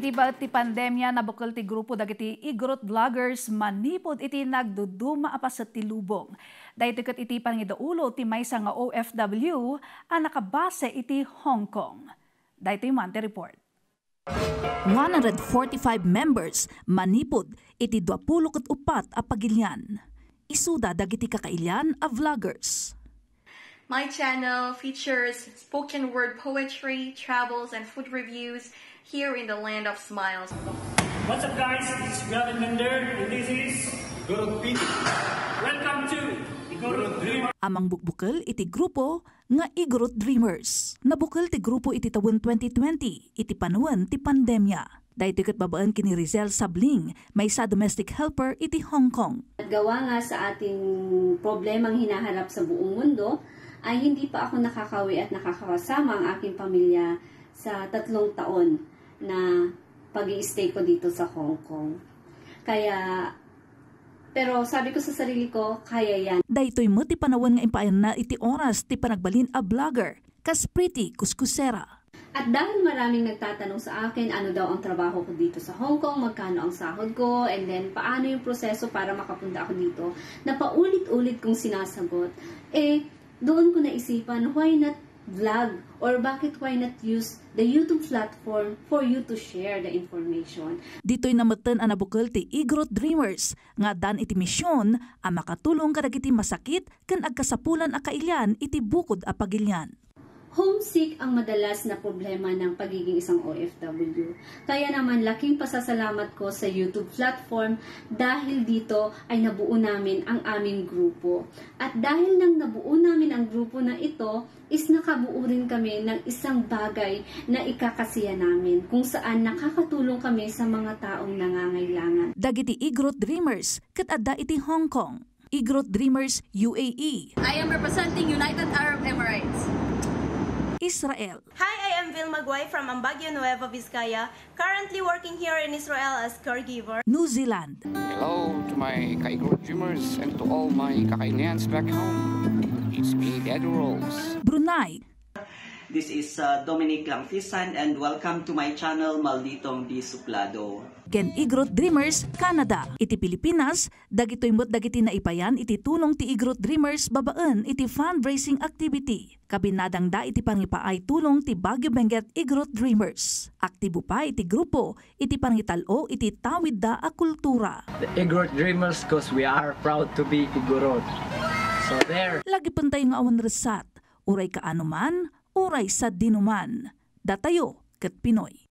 Iti ba ti pandemya nabukol ti grupo dagiti igrot vloggers manipod iti nagduduma apa sa tilubong. Dahito kat iti pangidaulo ti maysa nga OFW ang nakabase iti Hong Kong. Dahito yung Monte Report. 145 members manipod iti 24 a pagilyan. Isuda dagiti kakailyan a vloggers. My channel features spoken word poetry, travels, and food reviews – here in the land of smiles. What's up guys? It's is Gavin Mender and this is Gurug Pete. Welcome to Igurut Dreamers. Amang bukbukal iti grupo nga Igurut Dreamers. Nabukal ti grupo iti taon 2020 iti panuan ti pandemya. Dahito kat babaan kini Rizal Sabling, may sa domestic helper iti Hong Kong. At gawa nga sa ating problemang hinaharap sa buong mundo, ay hindi pa ako nakakawi at nakakasama ang aking pamilya sa tatlong taon na pag stay ko dito sa Hong Kong. Kaya, pero sabi ko sa sarili ko, kaya yan. Daytoy mo ti panawan nga impayan na iti oras ti panagbalin a blogger, kas pretty kuskusera. At dahil maraming nagtatanong sa akin ano daw ang trabaho ko dito sa Hong Kong, magkano ang sahod ko, and then paano yung proseso para makapunta ako dito, na paulit-ulit kong sinasagot, eh, doon ko naisipan, why not vlog or bakit why not use the YouTube platform for you to share the information. Dito'y namatan ang nabukal ti Igrot Dreamers nga dan iti misyon a makatulong kadag iti masakit kan agkasapulan a kailyan iti bukod a pagilyan. Homesick ang madalas na problema ng pagiging isang OFW. Kaya naman laking pasasalamat ko sa YouTube platform dahil dito ay nabuo namin ang aming grupo. At dahil nang nabuo namin ang grupo na ito, is nakabuo rin kami ng isang bagay na ikakasiya namin kung saan nakakatulong kami sa mga taong nangangailangan. Dagiti Igrot Dreamers, katada iti Hong Kong. Igrot Dreamers UAE. I am representing United Arab Emirates. Israel. Hi, I am Vilma Guay from Ambaguio Nueva Vizcaya, currently working here in Israel as caregiver. New Zealand. Hello to my Kaikur dreamers and to all my Kakailians back home. It's me, Dad Rolls. Brunei. This is uh, Dominic Langfisan and welcome to my channel Malditong Di Ken Igrot Dreamers, Canada. Iti Pilipinas, dagitoy mo't dagiti na ipayan iti tunong ti Igrot Dreamers babaan iti fundraising activity. Kabinadang da iti pangipaay tulong ti Baguio Benguet Igrot Dreamers. Aktibo pa iti grupo, iti pangitalo iti tawid da a kultura. The Igrot Dreamers cause we are proud to be Igrot. So there. Lagi puntay nga awan resat. Uray ka anuman, uray sa dinuman. Datayo ket Pinoy.